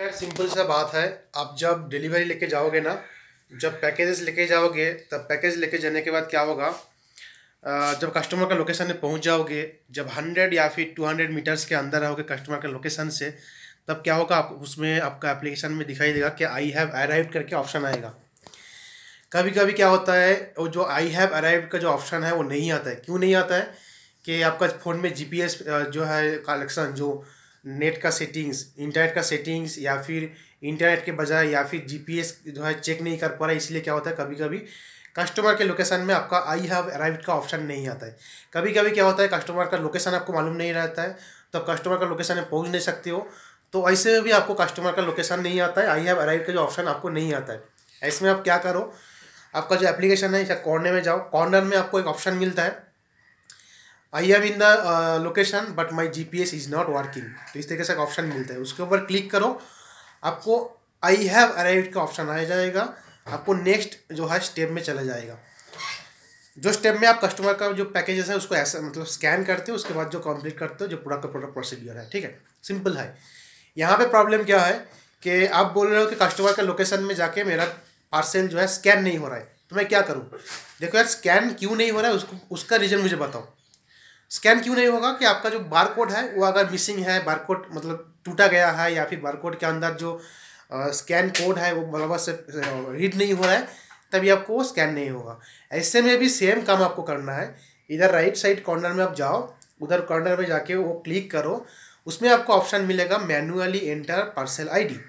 खैर सिंपल सा बात है आप जब डिलीवरी लेके जाओगे ना जब पैकेजेस लेके जाओगे तब पैकेज लेके जाने के बाद क्या होगा जब कस्टमर का लोकेशन में पहुंच जाओगे जब हंड्रेड या फिर टू हंड्रेड मीटर्स के अंदर रहोगे कस्टमर के लोकेशन से तब क्या होगा आप उसमें आपका एप्लीकेशन में दिखाई देगा कि आई हैव अराइव करके ऑप्शन आएगा कभी कभी क्या होता है वो जो आई हैव अराइव का जो ऑप्शन है वो नहीं आता है क्यों नहीं आता है कि आपका फ़ोन में जीपीएस जो है कलेक्शन जो नेट का सेटिंग्स इंटरनेट का सेटिंग्स या फिर इंटरनेट के बजाय या फिर जीपीएस जो है चेक नहीं कर पा रहा है इसलिए क्या होता है कभी कभी कस्टमर के लोकेशन में आपका आई हैव अराइव का ऑप्शन नहीं आता है कभी कभी क्या होता है कस्टमर का लोकेशन आपको मालूम नहीं रहता है तो आप कस्टमर का लोकेशन में पहुँच नहीं सकते हो तो ऐसे में भी आपको कस्टमर का लोकेशन नहीं आता है आई हैव अराइव का जो ऑप्शन आपको नहीं आता है ऐसे में आप क्या करो आपका जो एप्लीकेशन है या कॉर्नर में जाओ कॉर्नर में आपको एक ऑप्शन मिलता है I am in the location but my G P S is not working तो इस तरीके से एक ऑप्शन मिलता है उसके ऊपर क्लिक करो आपको आई हैव अराइव का ऑप्शन आ जाएगा आपको नेक्स्ट जो है स्टेप में चला जाएगा जो स्टेप में आप कस्टमर का जो पैकेजेस है उसको ऐसा मतलब स्कैन करते हो उसके बाद जो कंप्लीट करते हो जो प्रोडक्ट का प्रोडक्ट प्रोसीड्यूर है ठीक है सिंपल है यहाँ पे प्रॉब्लम क्या है कि आप बोल रहे हो कि कस्टमर का लोकेशन में जाके मेरा पार्सल जो है स्कैन नहीं हो रहा है तो मैं क्या करूँ देखो यार स्कैन क्यों नहीं हो रहा है उसको उसका रीज़न मुझे बताओ स्कैन क्यों नहीं होगा कि आपका जो बारकोड है वो अगर मिसिंग है बारकोड मतलब टूटा गया है या फिर बारकोड के अंदर जो स्कैन कोड है वो बराबर से रीड नहीं हो रहा है तभी आपको वो स्कैन नहीं होगा ऐसे में भी सेम काम आपको करना है इधर राइट साइड कॉर्नर में आप जाओ उधर कॉर्नर में जाके वो क्लिक करो उसमें आपको ऑप्शन मिलेगा मैनुअली एंटर पार्सल आईडी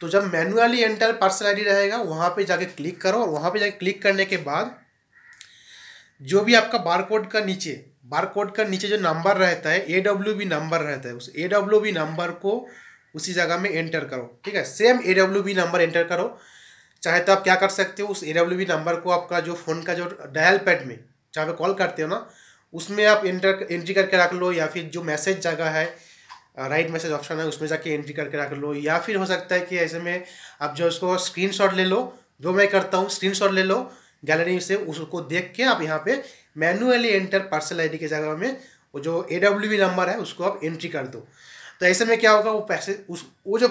तो जब मैनुअली एंटर पार्सल आईडी रहेगा वहाँ पे जाके क्लिक करो और वहाँ पे जाके क्लिक करने के बाद जो भी आपका बारकोड का नीचे बार कोड का नीचे जो नंबर रहता है ए डब्ल्यू बी नंबर रहता है उस ए डब्ल्यू बी नंबर को उसी जगह में एंटर करो ठीक है same A W B number enter करो चाहे तो आप क्या कर सकते हो उस ए डब्ल्यू बी नंबर को आपका जो फ़ोन का जो डायल पैड में जहाँ पे कॉल करते हो ना उसमें आप एंटर एंट्री करके रख लो या फिर जो मैसेज जगह है राइट मैसेज ऑप्शन है उसमें जाके एंट्री करके रख लो या फिर हो सकता है कि ऐसे में आप जो उसको स्क्रीन ले लो जो मैं करता हूँ स्क्रीन ले लो गैलरी से उसको देख के आप यहाँ पे मैनुअली एंटर पार्सल आईडी के जगह में वो जो ए डब्ल्यू नंबर है उसको आप एंट्री कर दो तो ऐसे में क्या होगा वो पैसे उस वो जो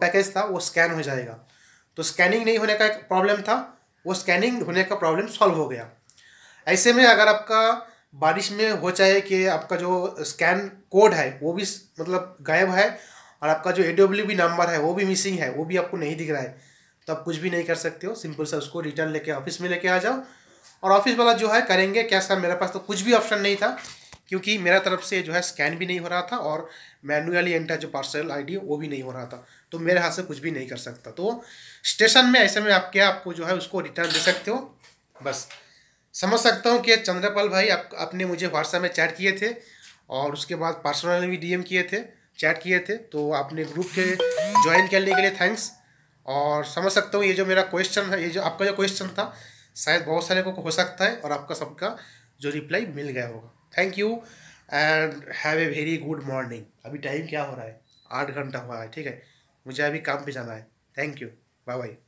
पैकेज था वो स्कैन हो जाएगा तो स्कैनिंग नहीं होने का एक प्रॉब्लम था वो स्कैनिंग होने का प्रॉब्लम सॉल्व हो गया ऐसे में अगर आपका बारिश में हो जाए कि आपका जो स्कैन कोड है वो भी मतलब गायब है और आपका जो ए डब्ल्यू नंबर है वो भी मिसिंग है वो भी आपको नहीं दिख रहा है तो आप कुछ भी नहीं कर सकते हो सिंपल सा उसको रिटर्न लेके ऑफिस में लेके आ जाओ और ऑफिस वाला जो है करेंगे क्या सर मेरे पास तो कुछ भी ऑप्शन नहीं था क्योंकि मेरा तरफ से जो है स्कैन भी नहीं हो रहा था और मैनुअली एंटर जो पार्सल आईडी वो भी नहीं हो रहा था तो मेरे हाथ से कुछ भी नहीं कर सकता तो स्टेशन में ऐसे में आप क्या आपको जो है उसको रिटर्न दे सकते हो बस समझ सकता हूँ कि चंद्रपाल भाई आप आपने मुझे व्हाट्सएप में चैट किए थे और उसके बाद पर्सनल भी डीएम किए थे चैट किए थे तो आपने ग्रुप के ज्वाइन करने के लिए थैंक्स और समझ सकता हूँ ये जो मेरा क्वेश्चन है ये जो आपका जो क्वेश्चन था शायद बहुत सारे को हो सकता है और आपका सबका जो रिप्लाई मिल गया होगा thank you and have a very good morning अभी टाइम क्या हो रहा है आठ घंटा हुआ है ठीक है मुझे अभी काम पे जाना है थैंक यू बाय बाय